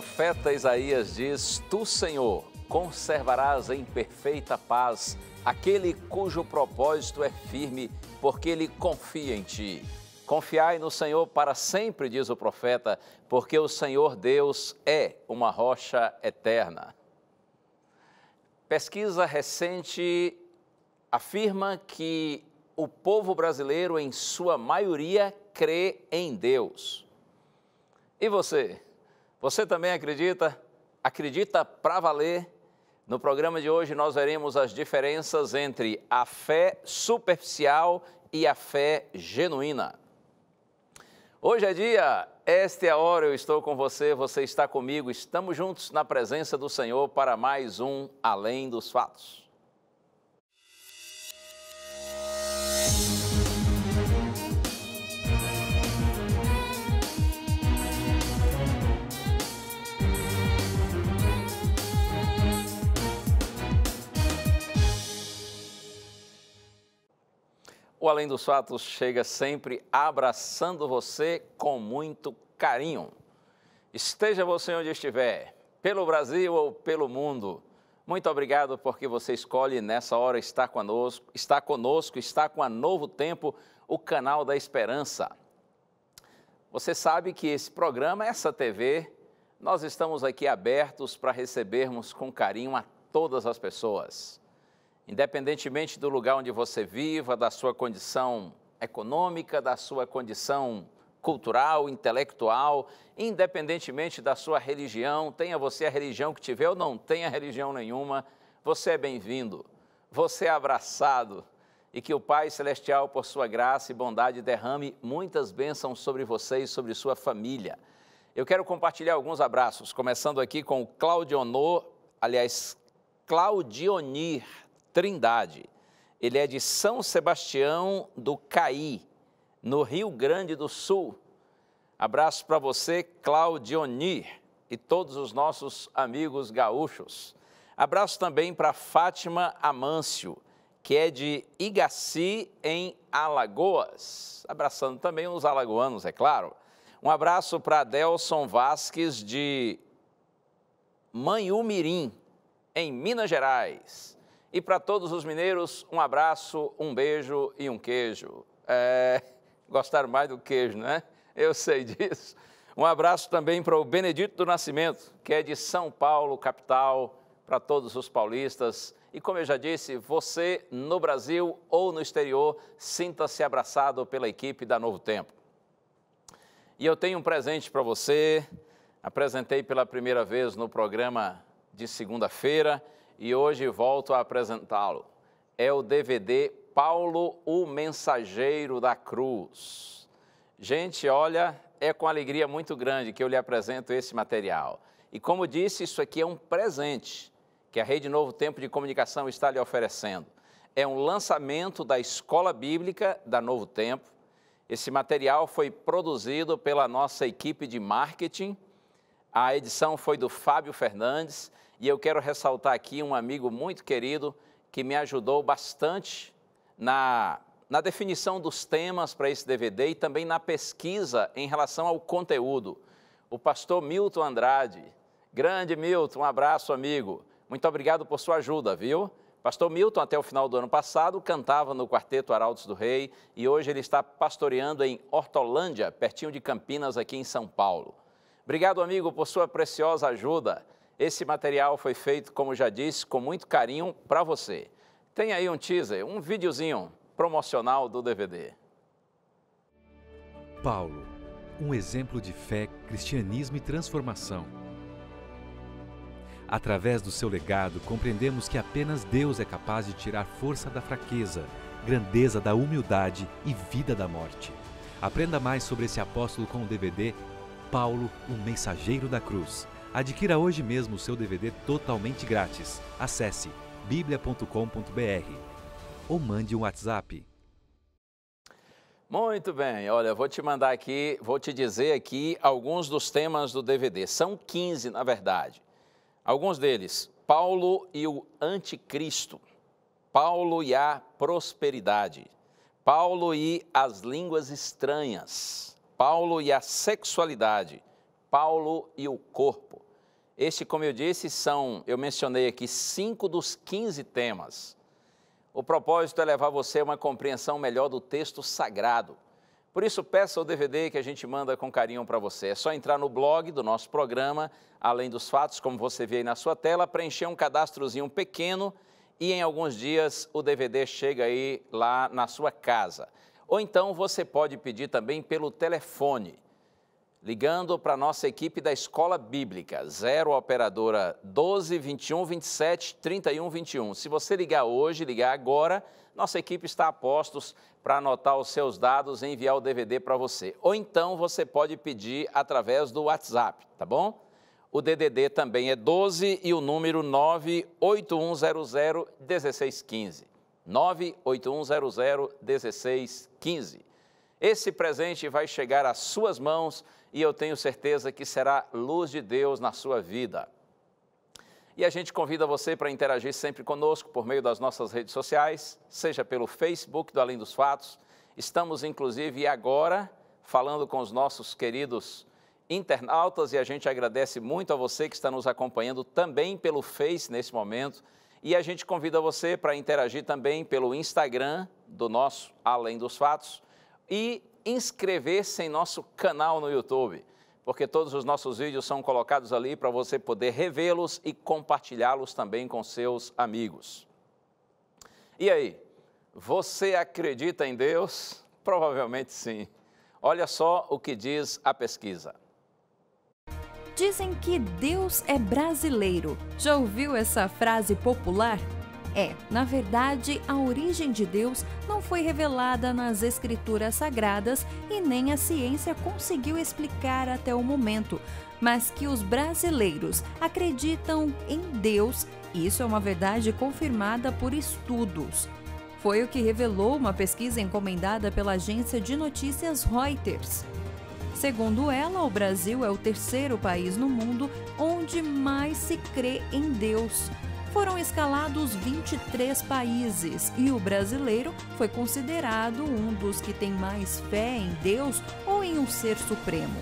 profeta Isaías diz: Tu, Senhor, conservarás em perfeita paz aquele cujo propósito é firme, porque ele confia em ti. Confiai no Senhor para sempre, diz o profeta, porque o Senhor Deus é uma rocha eterna. Pesquisa recente afirma que o povo brasileiro, em sua maioria, crê em Deus. E você? Você também acredita? Acredita para valer? No programa de hoje nós veremos as diferenças entre a fé superficial e a fé genuína. Hoje é dia, esta é a hora, eu estou com você, você está comigo, estamos juntos na presença do Senhor para mais um Além dos Fatos. O Além dos Fatos chega sempre abraçando você com muito carinho. Esteja você onde estiver, pelo Brasil ou pelo mundo. Muito obrigado porque você escolhe nessa hora estar conosco, está conosco, está com a Novo Tempo, o canal da esperança. Você sabe que esse programa, essa TV, nós estamos aqui abertos para recebermos com carinho a todas as pessoas. Independentemente do lugar onde você viva, da sua condição econômica, da sua condição cultural, intelectual, independentemente da sua religião, tenha você a religião que tiver ou não tenha religião nenhuma, você é bem-vindo, você é abraçado e que o Pai Celestial, por sua graça e bondade, derrame muitas bênçãos sobre você e sobre sua família. Eu quero compartilhar alguns abraços, começando aqui com o Claudionor, aliás, Claudionir, Trindade. Ele é de São Sebastião do Caí, no Rio Grande do Sul. Abraço para você, Claudioni, e todos os nossos amigos gaúchos. Abraço também para Fátima Amâncio, que é de Igaci, em Alagoas. Abraçando também os alagoanos, é claro. Um abraço para Adelson Vasques, de Manhumirim, em Minas Gerais. E para todos os mineiros, um abraço, um beijo e um queijo. É, gostaram mais do queijo, né? Eu sei disso. Um abraço também para o Benedito do Nascimento, que é de São Paulo, capital, para todos os paulistas. E como eu já disse, você no Brasil ou no exterior, sinta-se abraçado pela equipe da Novo Tempo. E eu tenho um presente para você. Apresentei pela primeira vez no programa de segunda-feira e hoje volto a apresentá-lo. É o DVD Paulo, o Mensageiro da Cruz. Gente, olha, é com alegria muito grande que eu lhe apresento esse material. E como disse, isso aqui é um presente que a Rede Novo Tempo de Comunicação está lhe oferecendo. É um lançamento da Escola Bíblica da Novo Tempo. Esse material foi produzido pela nossa equipe de marketing a edição foi do Fábio Fernandes e eu quero ressaltar aqui um amigo muito querido que me ajudou bastante na, na definição dos temas para esse DVD e também na pesquisa em relação ao conteúdo. O pastor Milton Andrade. Grande Milton, um abraço, amigo. Muito obrigado por sua ajuda, viu? Pastor Milton, até o final do ano passado, cantava no Quarteto Arautos do Rei e hoje ele está pastoreando em Hortolândia, pertinho de Campinas, aqui em São Paulo. Obrigado, amigo, por sua preciosa ajuda. Esse material foi feito, como já disse, com muito carinho para você. Tem aí um teaser, um videozinho promocional do DVD. Paulo, um exemplo de fé, cristianismo e transformação. Através do seu legado, compreendemos que apenas Deus é capaz de tirar força da fraqueza, grandeza da humildade e vida da morte. Aprenda mais sobre esse apóstolo com o DVD Paulo, o um mensageiro da cruz. Adquira hoje mesmo o seu DVD totalmente grátis. Acesse biblia.com.br ou mande um WhatsApp. Muito bem, olha, vou te mandar aqui, vou te dizer aqui alguns dos temas do DVD. São 15, na verdade. Alguns deles, Paulo e o Anticristo, Paulo e a Prosperidade, Paulo e as Línguas Estranhas, Paulo e a sexualidade, Paulo e o corpo. Este, como eu disse, são, eu mencionei aqui, cinco dos 15 temas. O propósito é levar você a uma compreensão melhor do texto sagrado. Por isso, peça o DVD que a gente manda com carinho para você. É só entrar no blog do nosso programa, além dos fatos, como você vê aí na sua tela, preencher um cadastrozinho pequeno e em alguns dias o DVD chega aí lá na sua casa. Ou então você pode pedir também pelo telefone, ligando para a nossa equipe da Escola Bíblica, 0 Operadora 12 21 27 31 21. Se você ligar hoje, ligar agora, nossa equipe está a postos para anotar os seus dados e enviar o DVD para você. Ou então você pode pedir através do WhatsApp, tá bom? O DDD também é 12 e o número 98100 1615. 981001615. Esse presente vai chegar às suas mãos e eu tenho certeza que será luz de Deus na sua vida. E a gente convida você para interagir sempre conosco por meio das nossas redes sociais, seja pelo Facebook do Além dos Fatos. Estamos, inclusive, agora falando com os nossos queridos internautas e a gente agradece muito a você que está nos acompanhando também pelo Face nesse momento. E a gente convida você para interagir também pelo Instagram do nosso Além dos Fatos e inscrever-se em nosso canal no YouTube, porque todos os nossos vídeos são colocados ali para você poder revê-los e compartilhá-los também com seus amigos. E aí, você acredita em Deus? Provavelmente sim. Olha só o que diz a pesquisa. Dizem que Deus é brasileiro. Já ouviu essa frase popular? É, na verdade, a origem de Deus não foi revelada nas escrituras sagradas e nem a ciência conseguiu explicar até o momento, mas que os brasileiros acreditam em Deus, isso é uma verdade confirmada por estudos. Foi o que revelou uma pesquisa encomendada pela agência de notícias Reuters. Segundo ela, o Brasil é o terceiro país no mundo onde mais se crê em Deus. Foram escalados 23 países e o brasileiro foi considerado um dos que tem mais fé em Deus ou em um ser supremo.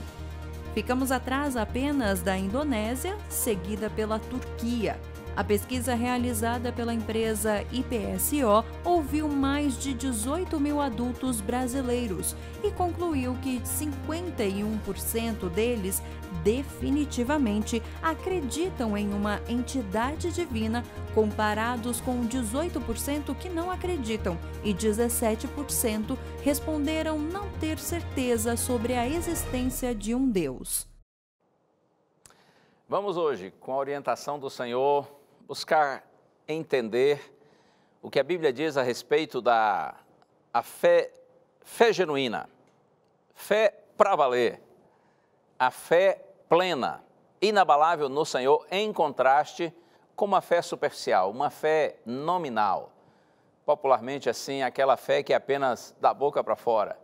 Ficamos atrás apenas da Indonésia, seguida pela Turquia. A pesquisa realizada pela empresa IPSO ouviu mais de 18 mil adultos brasileiros e concluiu que 51% deles definitivamente acreditam em uma entidade divina, comparados com 18% que não acreditam e 17% responderam não ter certeza sobre a existência de um Deus. Vamos hoje, com a orientação do Senhor, buscar entender o que a Bíblia diz a respeito da a fé, fé genuína, fé para valer, a fé plena, inabalável no Senhor, em contraste com uma fé superficial, uma fé nominal. Popularmente, assim, aquela fé que é apenas da boca para fora,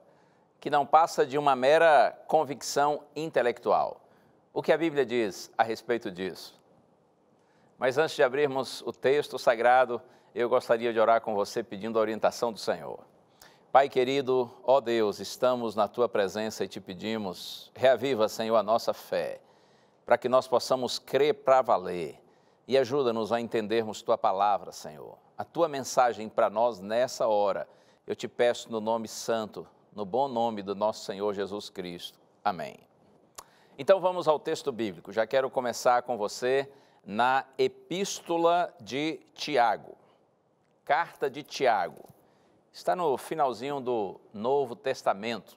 que não passa de uma mera convicção intelectual. O que a Bíblia diz a respeito disso? Mas antes de abrirmos o texto sagrado, eu gostaria de orar com você pedindo a orientação do Senhor. Pai querido, ó Deus, estamos na tua presença e te pedimos, reaviva, Senhor, a nossa fé, para que nós possamos crer para valer e ajuda-nos a entendermos tua palavra, Senhor, a tua mensagem para nós nessa hora. Eu te peço no nome santo, no bom nome do nosso Senhor Jesus Cristo. Amém. Então vamos ao texto bíblico. Já quero começar com você na Epístola de Tiago. Carta de Tiago. Está no finalzinho do Novo Testamento,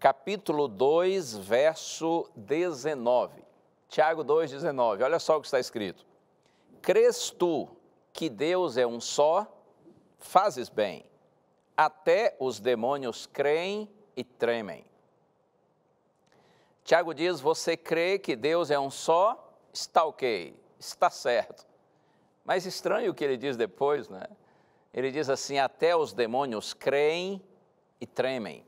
capítulo 2, verso 19. Tiago 2, 19. Olha só o que está escrito. Crês tu que Deus é um só? Fazes bem. Até os demônios creem e tremem. Tiago diz: Você crê que Deus é um só? está ok, está certo. Mas estranho o que ele diz depois, né? Ele diz assim: até os demônios creem e tremem.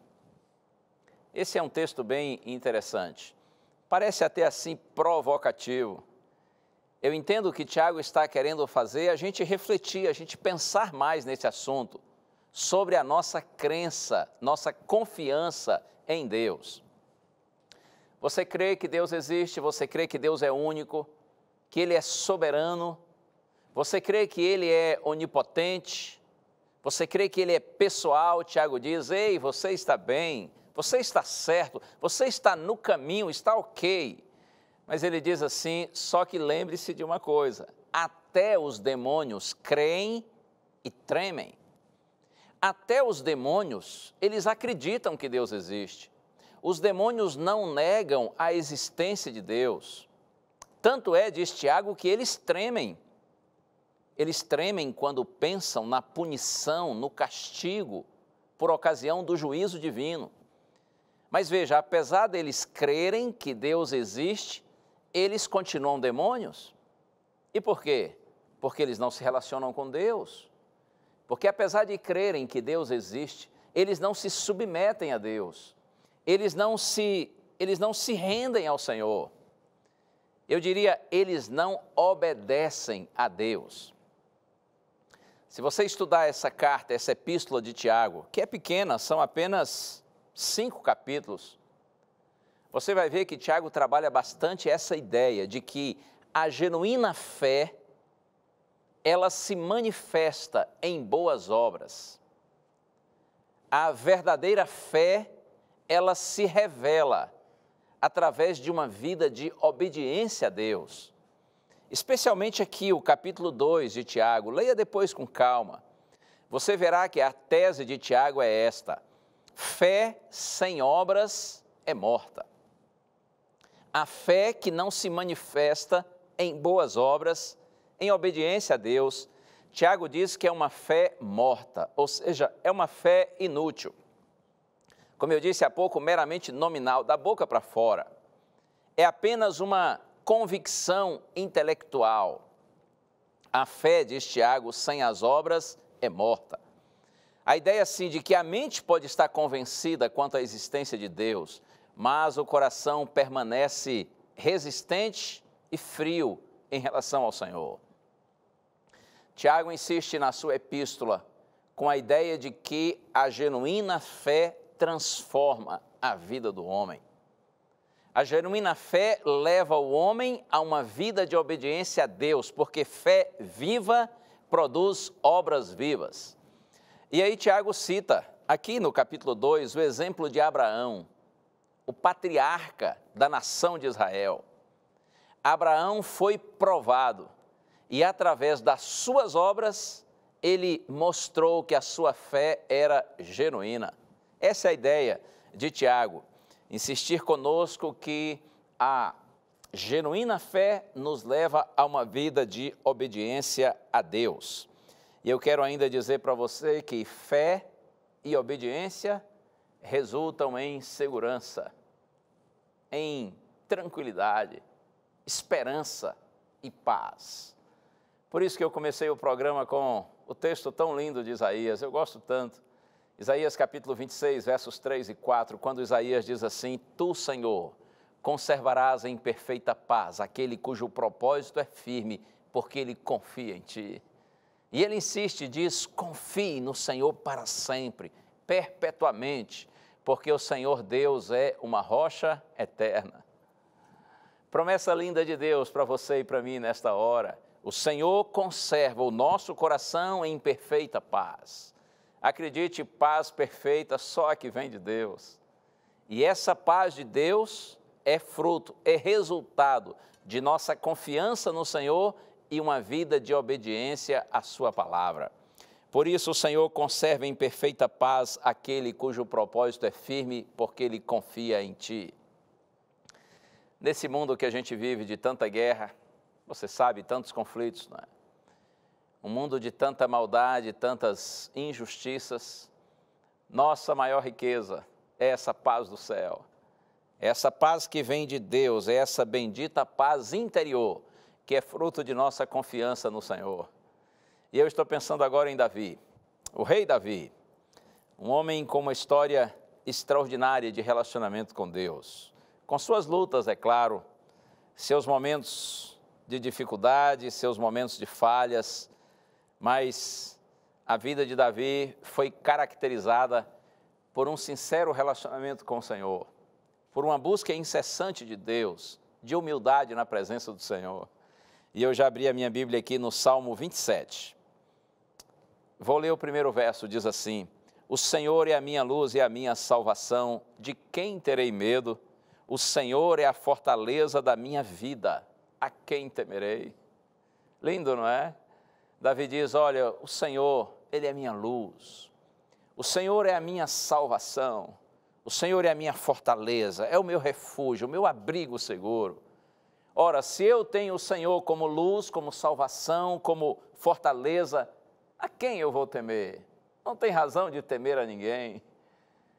Esse é um texto bem interessante. Parece até assim provocativo. Eu entendo o que Tiago está querendo fazer a gente refletir, a gente pensar mais nesse assunto, sobre a nossa crença, nossa confiança em Deus. Você crê que Deus existe? Você crê que Deus é único? Que Ele é soberano? Você crê que Ele é onipotente? Você crê que Ele é pessoal? Tiago diz: Ei, você está bem, você está certo, você está no caminho, está ok. Mas ele diz assim: só que lembre-se de uma coisa: até os demônios creem e tremem. Até os demônios, eles acreditam que Deus existe os demônios não negam a existência de Deus. Tanto é, diz Tiago, que eles tremem. Eles tremem quando pensam na punição, no castigo, por ocasião do juízo divino. Mas veja, apesar deles crerem que Deus existe, eles continuam demônios. E por quê? Porque eles não se relacionam com Deus. Porque apesar de crerem que Deus existe, eles não se submetem a Deus eles não se, eles não se rendem ao Senhor. Eu diria, eles não obedecem a Deus. Se você estudar essa carta, essa epístola de Tiago, que é pequena, são apenas cinco capítulos, você vai ver que Tiago trabalha bastante essa ideia de que a genuína fé ela se manifesta em boas obras. A verdadeira fé ela se revela através de uma vida de obediência a Deus. Especialmente aqui o capítulo 2 de Tiago, leia depois com calma. Você verá que a tese de Tiago é esta: fé sem obras é morta. A fé que não se manifesta em boas obras, em obediência a Deus, Tiago diz que é uma fé morta, ou seja, é uma fé inútil como eu disse há pouco, meramente nominal, da boca para fora. É apenas uma convicção intelectual. A fé, diz Tiago, sem as obras é morta. A ideia, sim, de que a mente pode estar convencida quanto à existência de Deus, mas o coração permanece resistente e frio em relação ao Senhor. Tiago insiste na sua epístola com a ideia de que a genuína fé transforma a vida do homem. A genuína fé leva o homem a uma vida de obediência a Deus, porque fé viva produz obras vivas. E aí Tiago cita, aqui no capítulo 2, o exemplo de Abraão, o patriarca da nação de Israel. Abraão foi provado e através das suas obras ele mostrou que a sua fé era genuína. Essa é a ideia de Tiago, insistir conosco que a genuína fé nos leva a uma vida de obediência a Deus. E eu quero ainda dizer para você que fé e obediência resultam em segurança, em tranquilidade, esperança e paz. Por isso que eu comecei o programa com o texto tão lindo de Isaías, eu gosto tanto. Isaías capítulo 26, versos 3 e 4, quando Isaías diz assim: Tu, Senhor, conservarás em perfeita paz aquele cujo propósito é firme, porque ele confia em ti. E ele insiste e diz: Confie no Senhor para sempre, perpetuamente, porque o Senhor Deus é uma rocha eterna. Promessa linda de Deus para você e para mim nesta hora. O Senhor conserva o nosso coração em perfeita paz. Acredite, paz perfeita só a que vem de Deus. E essa paz de Deus é fruto, é resultado de nossa confiança no Senhor e uma vida de obediência à Sua palavra. Por isso, o Senhor conserva em perfeita paz aquele cujo propósito é firme, porque ele confia em Ti. Nesse mundo que a gente vive de tanta guerra, você sabe, tantos conflitos, não é? um mundo de tanta maldade, tantas injustiças, nossa maior riqueza é essa paz do céu. Essa paz que vem de Deus, é essa bendita paz interior, que é fruto de nossa confiança no Senhor. E eu estou pensando agora em Davi, o rei Davi, um homem com uma história extraordinária de relacionamento com Deus, com suas lutas, é claro, seus momentos de dificuldade, seus momentos de falhas, mas a vida de Davi foi caracterizada por um sincero relacionamento com o Senhor, por uma busca incessante de Deus, de humildade na presença do Senhor. E eu já abri a minha Bíblia aqui no Salmo 27. Vou ler o primeiro verso, diz assim: O Senhor é a minha luz e a minha salvação, de quem terei medo? O Senhor é a fortaleza da minha vida, a quem temerei? Lindo, não é? Davi diz: Olha, o Senhor, Ele é minha luz, o Senhor é a minha salvação, o Senhor é a minha fortaleza, é o meu refúgio, o meu abrigo seguro. Ora, se eu tenho o Senhor como luz, como salvação, como fortaleza, a quem eu vou temer? Não tem razão de temer a ninguém.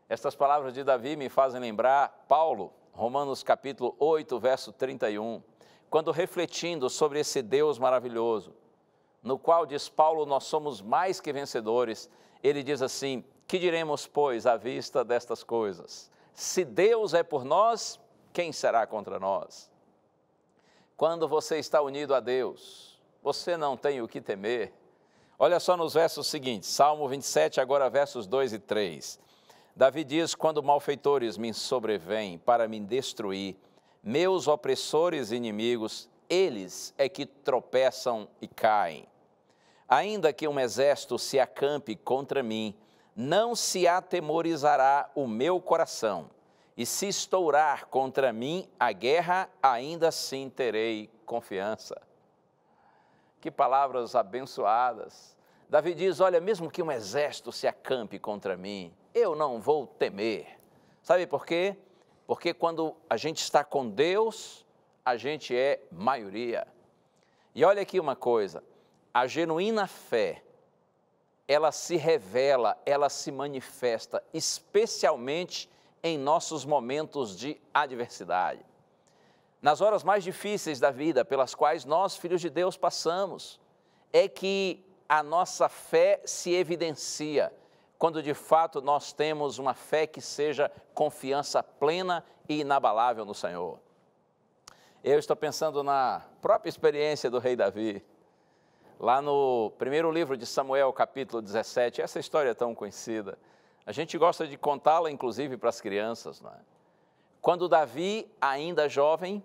Estas palavras de Davi me fazem lembrar Paulo, Romanos capítulo 8, verso 31, quando refletindo sobre esse Deus maravilhoso, no qual diz Paulo: Nós somos mais que vencedores. Ele diz assim: Que diremos, pois, à vista destas coisas? Se Deus é por nós, quem será contra nós? Quando você está unido a Deus, você não tem o que temer. Olha só nos versos seguintes, Salmo 27, agora versos 2 e 3. Davi diz: Quando malfeitores me sobrevêm para me destruir, meus opressores e inimigos eles é que tropeçam e caem. Ainda que um exército se acampe contra mim, não se atemorizará o meu coração. E se estourar contra mim a guerra, ainda assim terei confiança. Que palavras abençoadas. Davi diz: Olha, mesmo que um exército se acampe contra mim, eu não vou temer. Sabe por quê? Porque quando a gente está com Deus, a gente é maioria. E olha aqui uma coisa: a genuína fé, ela se revela, ela se manifesta, especialmente em nossos momentos de adversidade. Nas horas mais difíceis da vida, pelas quais nós, filhos de Deus, passamos, é que a nossa fé se evidencia quando de fato nós temos uma fé que seja confiança plena e inabalável no Senhor. Eu estou pensando na própria experiência do rei Davi. Lá no primeiro livro de Samuel, capítulo 17, essa história é tão conhecida. A gente gosta de contá-la, inclusive, para as crianças. Não é? Quando Davi, ainda jovem,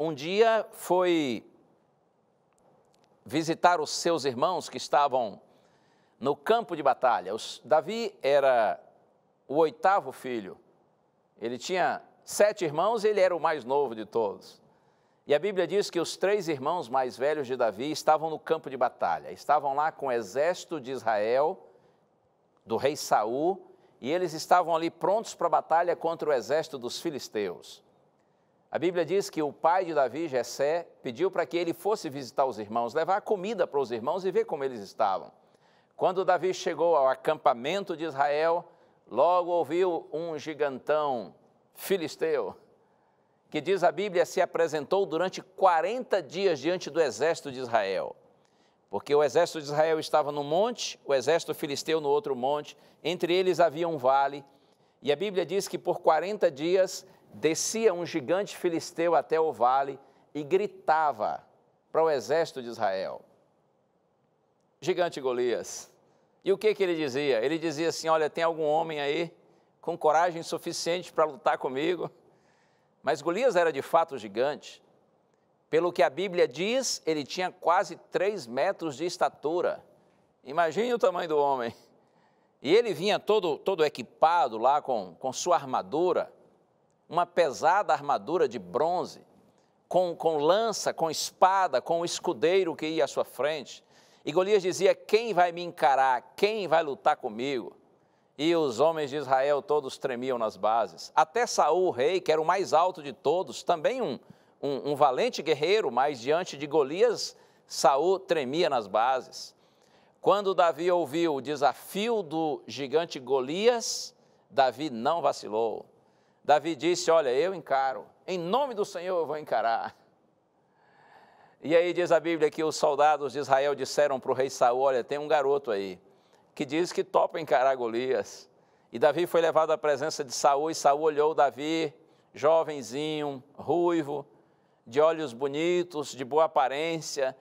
um dia foi visitar os seus irmãos que estavam no campo de batalha. Os, Davi era o oitavo filho. Ele tinha sete irmãos e ele era o mais novo de todos. E a Bíblia diz que os três irmãos mais velhos de Davi estavam no campo de batalha, estavam lá com o exército de Israel, do rei Saul, e eles estavam ali prontos para a batalha contra o exército dos filisteus. A Bíblia diz que o pai de Davi, Jessé, pediu para que ele fosse visitar os irmãos, levar comida para os irmãos e ver como eles estavam. Quando Davi chegou ao acampamento de Israel, logo ouviu um gigantão filisteu que diz a Bíblia, se apresentou durante 40 dias diante do exército de Israel. Porque o exército de Israel estava no monte, o exército filisteu no outro monte, entre eles havia um vale. E a Bíblia diz que por 40 dias descia um gigante filisteu até o vale e gritava para o exército de Israel: Gigante Golias. E o que, que ele dizia? Ele dizia assim: Olha, tem algum homem aí com coragem suficiente para lutar comigo? Mas Golias era de fato gigante. Pelo que a Bíblia diz, ele tinha quase 3 metros de estatura. Imagine o tamanho do homem. E ele vinha todo, todo equipado lá com, com sua armadura, uma pesada armadura de bronze, com, com lança, com espada, com o escudeiro que ia à sua frente. E Golias dizia: Quem vai me encarar? Quem vai lutar comigo? e os homens de Israel todos tremiam nas bases. Até Saul, rei, que era o mais alto de todos, também um, um, um valente guerreiro, mas diante de Golias, Saul tremia nas bases. Quando Davi ouviu o desafio do gigante Golias, Davi não vacilou. Davi disse: Olha, eu encaro, em nome do Senhor eu vou encarar. E aí diz a Bíblia que os soldados de Israel disseram para o rei Saul: Olha, tem um garoto aí que diz que topa encarar Golias. E Davi foi levado à presença de Saul, e Saul olhou Davi, jovenzinho, ruivo, de olhos bonitos, de boa aparência,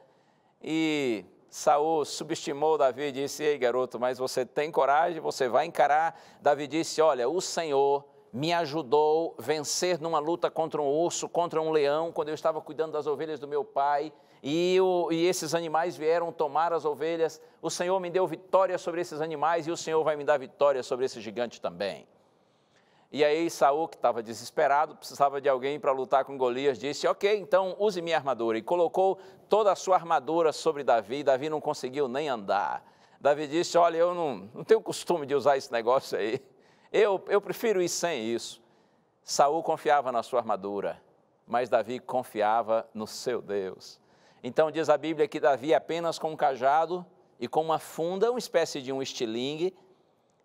e Saul subestimou Davi e disse: "Ei, garoto, mas você tem coragem, você vai encarar". Davi disse: "Olha, o Senhor me ajudou a vencer numa luta contra um urso, contra um leão, quando eu estava cuidando das ovelhas do meu pai, e, o, e esses animais vieram tomar as ovelhas. O Senhor me deu vitória sobre esses animais e o Senhor vai me dar vitória sobre esse gigante também. E aí Saul, que estava desesperado, precisava de alguém para lutar com Golias, disse: Ok, então use minha armadura. E colocou toda a sua armadura sobre Davi. Davi não conseguiu nem andar. Davi disse: Olha, eu não, não tenho costume de usar esse negócio aí. Eu, eu prefiro ir sem isso. Saul confiava na sua armadura, mas Davi confiava no seu Deus. Então diz a Bíblia que Davi apenas com um cajado e com uma funda, uma espécie de um estilingue,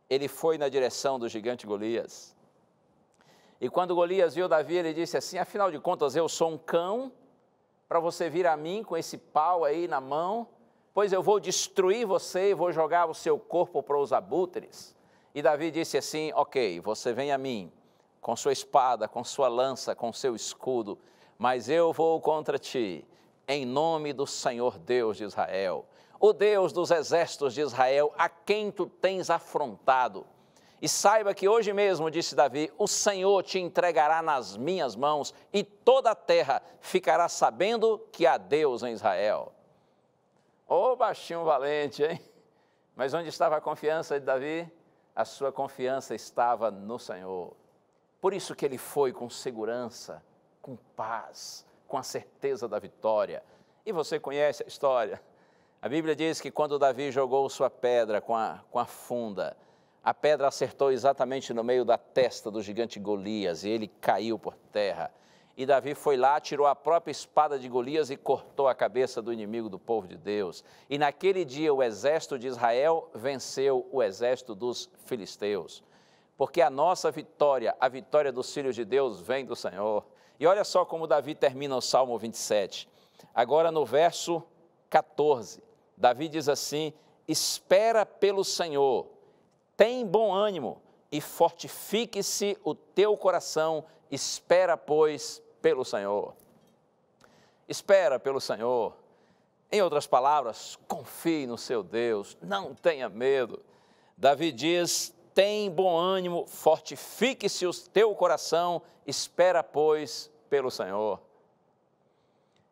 ele foi na direção do gigante Golias. E quando Golias viu Davi, ele disse assim: Afinal de contas, eu sou um cão para você vir a mim com esse pau aí na mão, pois eu vou destruir você e vou jogar o seu corpo para os abutres. E Davi disse assim: Ok, você vem a mim com sua espada, com sua lança, com seu escudo, mas eu vou contra ti, em nome do Senhor Deus de Israel, o Deus dos exércitos de Israel, a quem tu tens afrontado. E saiba que hoje mesmo, disse Davi, o Senhor te entregará nas minhas mãos e toda a terra ficará sabendo que há Deus em Israel. Ô oh, baixinho valente, hein? Mas onde estava a confiança de Davi? a sua confiança estava no Senhor. Por isso que ele foi com segurança, com paz, com a certeza da vitória. E você conhece a história. A Bíblia diz que quando Davi jogou sua pedra com a, com a funda, a pedra acertou exatamente no meio da testa do gigante Golias e ele caiu por terra. E Davi foi lá, tirou a própria espada de Golias e cortou a cabeça do inimigo do povo de Deus. E naquele dia o exército de Israel venceu o exército dos filisteus. Porque a nossa vitória, a vitória dos filhos de Deus, vem do Senhor. E olha só como Davi termina o Salmo 27. Agora no verso 14, Davi diz assim: Espera pelo Senhor, tem bom ânimo e fortifique-se o teu coração, espera, pois, pelo Senhor. Espera pelo Senhor. Em outras palavras, confie no seu Deus, não tenha medo. Davi diz: tem bom ânimo, fortifique-se o teu coração, espera, pois, pelo Senhor.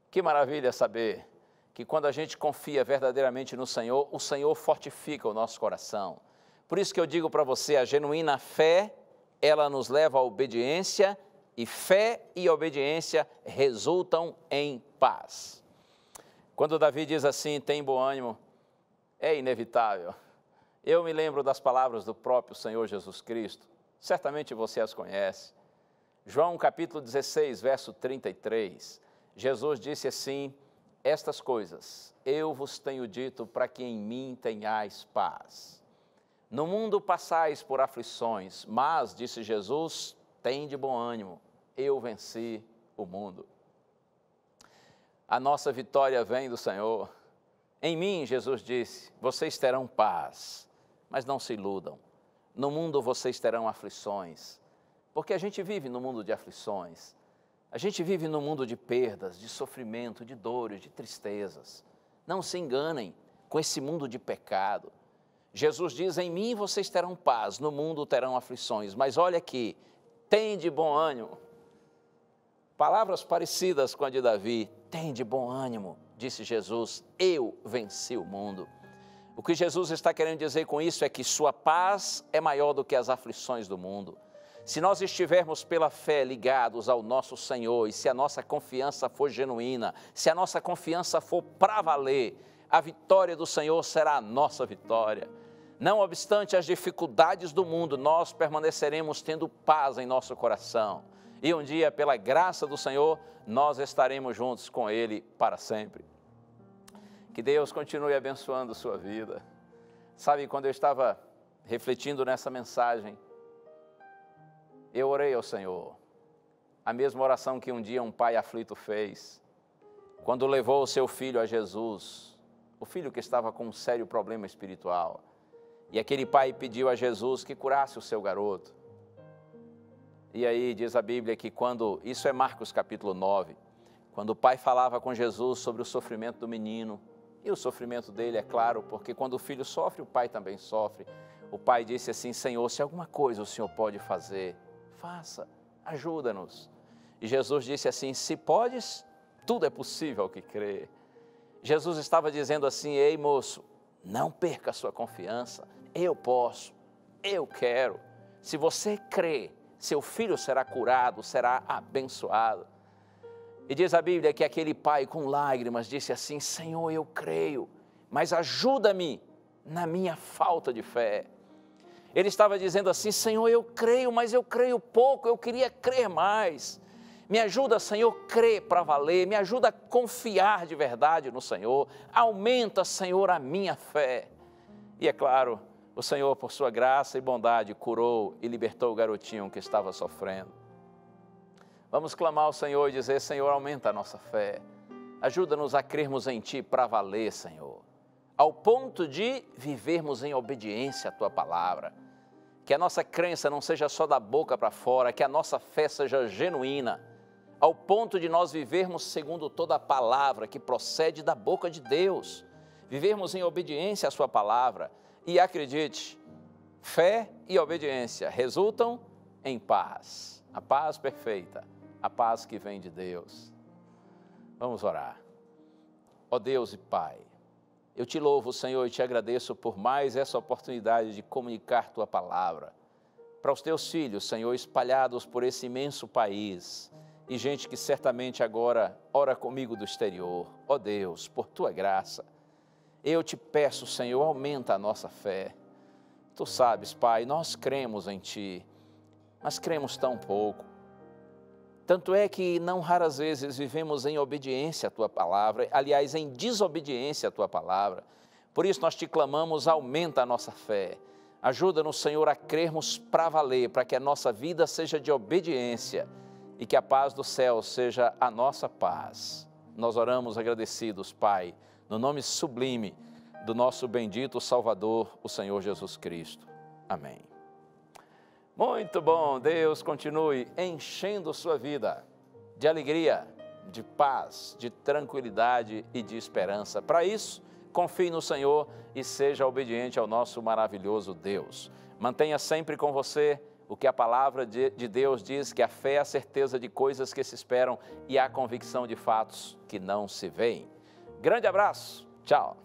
Que maravilha saber que quando a gente confia verdadeiramente no Senhor, o Senhor fortifica o nosso coração. Por isso que eu digo para você, a genuína fé, ela nos leva à obediência e fé e obediência resultam em paz. Quando Davi diz assim, tem bom ânimo, é inevitável. Eu me lembro das palavras do próprio Senhor Jesus Cristo, certamente você as conhece. João capítulo 16, verso 33. Jesus disse assim: Estas coisas eu vos tenho dito para que em mim tenhais paz. No mundo passais por aflições, mas, disse Jesus, tem de bom ânimo eu venci o mundo. A nossa vitória vem do Senhor. Em mim, Jesus disse: vocês terão paz, mas não se iludam. No mundo vocês terão aflições, porque a gente vive no mundo de aflições. A gente vive no mundo de perdas, de sofrimento, de dores, de tristezas. Não se enganem com esse mundo de pecado. Jesus diz: Em mim vocês terão paz, no mundo terão aflições, mas olha aqui, tem de bom ânimo, Palavras parecidas com a de Davi. Tem de bom ânimo, disse Jesus, eu venci o mundo. O que Jesus está querendo dizer com isso é que sua paz é maior do que as aflições do mundo. Se nós estivermos pela fé ligados ao nosso Senhor e se a nossa confiança for genuína, se a nossa confiança for para valer, a vitória do Senhor será a nossa vitória. Não obstante as dificuldades do mundo, nós permaneceremos tendo paz em nosso coração e um dia, pela graça do Senhor, nós estaremos juntos com Ele para sempre. Que Deus continue abençoando sua vida. Sabe, quando eu estava refletindo nessa mensagem, eu orei ao Senhor, a mesma oração que um dia um pai aflito fez, quando levou o seu filho a Jesus, o filho que estava com um sério problema espiritual. E aquele pai pediu a Jesus que curasse o seu garoto. E aí diz a Bíblia que quando, isso é Marcos capítulo 9, quando o pai falava com Jesus sobre o sofrimento do menino, e o sofrimento dele, é claro, porque quando o filho sofre, o pai também sofre. O pai disse assim: Senhor, se alguma coisa o Senhor pode fazer, faça, ajuda-nos. E Jesus disse assim: Se podes, tudo é possível ao que crê. Jesus estava dizendo assim: Ei, moço, não perca a sua confiança. Eu posso, eu quero. Se você crê, seu filho será curado, será abençoado. E diz a Bíblia que aquele pai com lágrimas disse assim: Senhor, eu creio, mas ajuda-me na minha falta de fé. Ele estava dizendo assim: Senhor, eu creio, mas eu creio pouco, eu queria crer mais. Me ajuda, Senhor, crer para valer, me ajuda a confiar de verdade no Senhor, aumenta, Senhor, a minha fé. E é claro, o Senhor, por sua graça e bondade, curou e libertou o garotinho que estava sofrendo. Vamos clamar ao Senhor e dizer: Senhor, aumenta a nossa fé. Ajuda-nos a crermos em Ti para valer, Senhor, ao ponto de vivermos em obediência à Tua palavra. Que a nossa crença não seja só da boca para fora, que a nossa fé seja genuína, ao ponto de nós vivermos segundo toda a palavra que procede da boca de Deus, vivermos em obediência à Sua palavra e acredite, fé e obediência resultam em paz, a paz perfeita, a paz que vem de Deus. Vamos orar. Ó Deus e Pai, eu te louvo, Senhor, e te agradeço por mais essa oportunidade de comunicar tua palavra para os teus filhos, Senhor, espalhados por esse imenso país e gente que certamente agora ora comigo do exterior. Ó Deus, por tua graça, eu te peço, Senhor, aumenta a nossa fé. Tu sabes, Pai, nós cremos em Ti, mas cremos tão pouco. Tanto é que não raras vezes vivemos em obediência à Tua palavra, aliás, em desobediência à Tua palavra. Por isso nós te clamamos, aumenta a nossa fé. Ajuda-nos, Senhor, a crermos para valer, para que a nossa vida seja de obediência e que a paz do céu seja a nossa paz. Nós oramos agradecidos, Pai no nome sublime do nosso bendito Salvador, o Senhor Jesus Cristo. Amém. Muito bom, Deus continue enchendo sua vida de alegria, de paz, de tranquilidade e de esperança. Para isso, confie no Senhor e seja obediente ao nosso maravilhoso Deus. Mantenha sempre com você o que a palavra de, Deus diz, que a fé é a certeza de coisas que se esperam e a convicção de fatos que não se veem. Grande abraço, tchau.